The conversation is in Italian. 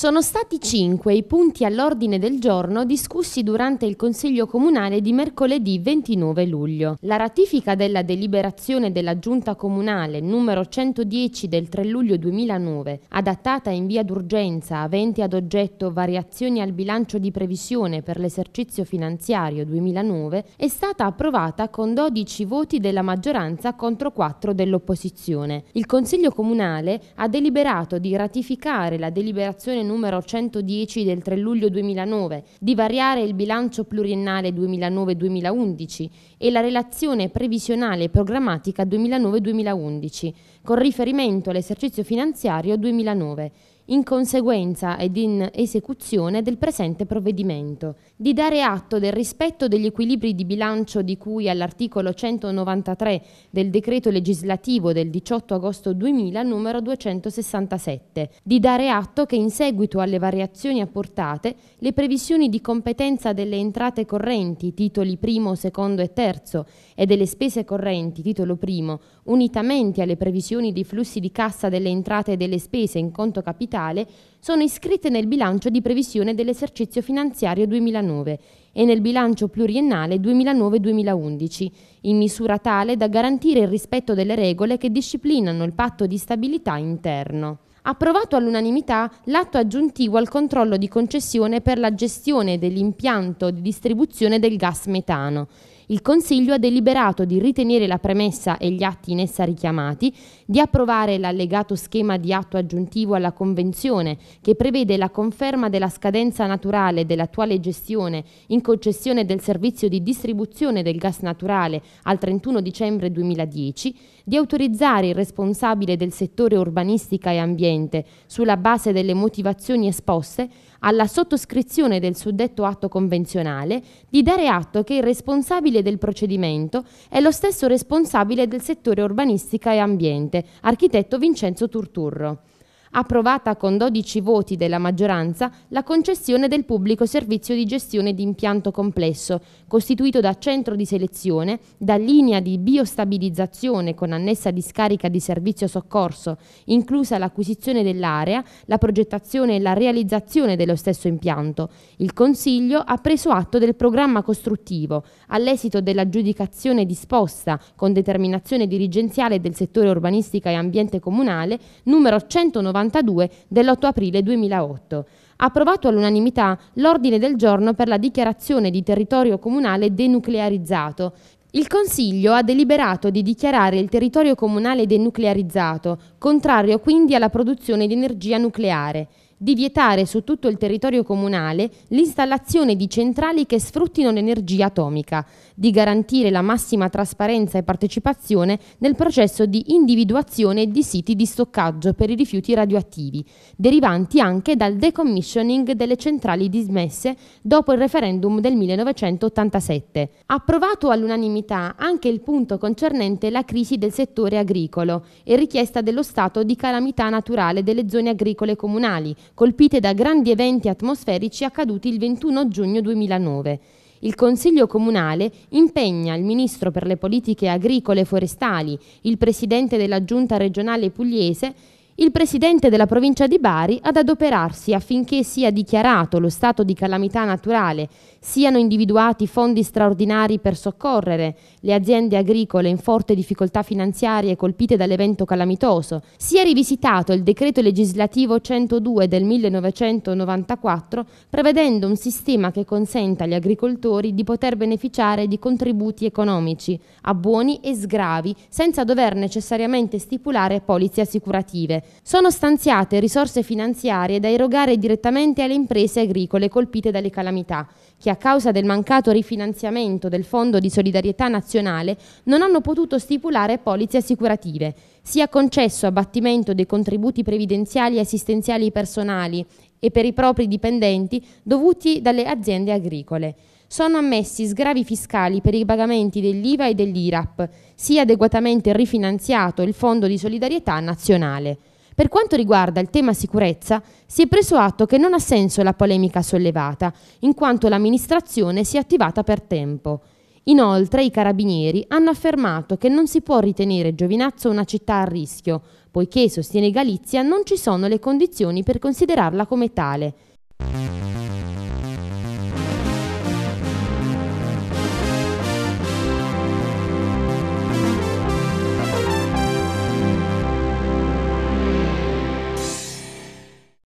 Sono stati cinque i punti all'ordine del giorno discussi durante il Consiglio Comunale di mercoledì 29 luglio. La ratifica della deliberazione della Giunta Comunale numero 110 del 3 luglio 2009, adattata in via d'urgenza avente ad oggetto variazioni al bilancio di previsione per l'esercizio finanziario 2009, è stata approvata con 12 voti della maggioranza contro 4 dell'opposizione. Il Consiglio Comunale ha deliberato di ratificare la deliberazione numero 110 del 3 luglio 2009, di variare il bilancio pluriennale 2009-2011 e la relazione previsionale e programmatica 2009-2011 con riferimento all'esercizio finanziario 2009 in conseguenza ed in esecuzione del presente provvedimento, di dare atto del rispetto degli equilibri di bilancio di cui all'articolo 193 del decreto legislativo del 18 agosto 2000 numero 267, di dare atto che in seguito alle variazioni apportate le previsioni di competenza delle entrate correnti, titoli primo, secondo e terzo, e delle spese correnti, titolo primo, unitamente alle previsioni dei flussi di cassa delle entrate e delle spese in conto capitale, fiscale sono iscritte nel bilancio di previsione dell'esercizio finanziario 2009 e nel bilancio pluriennale 2009-2011, in misura tale da garantire il rispetto delle regole che disciplinano il patto di stabilità interno approvato all'unanimità l'atto aggiuntivo al controllo di concessione per la gestione dell'impianto di distribuzione del gas metano, il Consiglio ha deliberato di ritenere la premessa e gli atti in essa richiamati, di approvare l'allegato schema di atto aggiuntivo alla Convenzione che prevede la conferma della scadenza naturale dell'attuale gestione in concessione del servizio di distribuzione del gas naturale al 31 dicembre 2010, di autorizzare il responsabile del settore urbanistica e ambiente, sulla base delle motivazioni esposte, alla sottoscrizione del suddetto atto convenzionale, di dare atto che il responsabile dettagli del procedimento è lo stesso responsabile del settore urbanistica e ambiente, architetto Vincenzo Turturro approvata con 12 voti della maggioranza la concessione del pubblico servizio di gestione di impianto complesso, costituito da centro di selezione, da linea di biostabilizzazione con annessa discarica di servizio soccorso, inclusa l'acquisizione dell'area, la progettazione e la realizzazione dello stesso impianto. Il Consiglio ha preso atto del programma costruttivo, all'esito dell'aggiudicazione disposta con determinazione dirigenziale del settore urbanistica e ambiente comunale, numero 190 92 dell'8 aprile 2008. Approvato all'unanimità l'ordine del giorno per la dichiarazione di territorio comunale denuclearizzato, il Consiglio ha deliberato di dichiarare il territorio comunale denuclearizzato, contrario quindi alla produzione di energia nucleare di vietare su tutto il territorio comunale l'installazione di centrali che sfruttino l'energia atomica, di garantire la massima trasparenza e partecipazione nel processo di individuazione di siti di stoccaggio per i rifiuti radioattivi, derivanti anche dal decommissioning delle centrali dismesse dopo il referendum del 1987. Approvato all'unanimità anche il punto concernente la crisi del settore agricolo e richiesta dello Stato di calamità naturale delle zone agricole comunali, colpite da grandi eventi atmosferici accaduti il 21 giugno 2009. Il Consiglio Comunale impegna il Ministro per le politiche agricole e forestali, il Presidente della Giunta regionale pugliese il presidente della provincia di Bari ad adoperarsi affinché sia dichiarato lo stato di calamità naturale, siano individuati fondi straordinari per soccorrere le aziende agricole in forte difficoltà finanziarie colpite dall'evento calamitoso, sia rivisitato il decreto legislativo 102 del 1994 prevedendo un sistema che consenta agli agricoltori di poter beneficiare di contributi economici, a buoni e sgravi senza dover necessariamente stipulare polizie assicurative, sono stanziate risorse finanziarie da erogare direttamente alle imprese agricole colpite dalle calamità, che a causa del mancato rifinanziamento del Fondo di solidarietà nazionale non hanno potuto stipulare polizze assicurative. Sia concesso abbattimento dei contributi previdenziali e assistenziali personali e per i propri dipendenti dovuti dalle aziende agricole sono ammessi sgravi fiscali per i pagamenti dell'IVA e dell'IRAP, sia adeguatamente rifinanziato il Fondo di solidarietà nazionale. Per quanto riguarda il tema sicurezza, si è preso atto che non ha senso la polemica sollevata, in quanto l'amministrazione si è attivata per tempo. Inoltre i carabinieri hanno affermato che non si può ritenere Giovinazzo una città a rischio, poiché, sostiene Galizia, non ci sono le condizioni per considerarla come tale.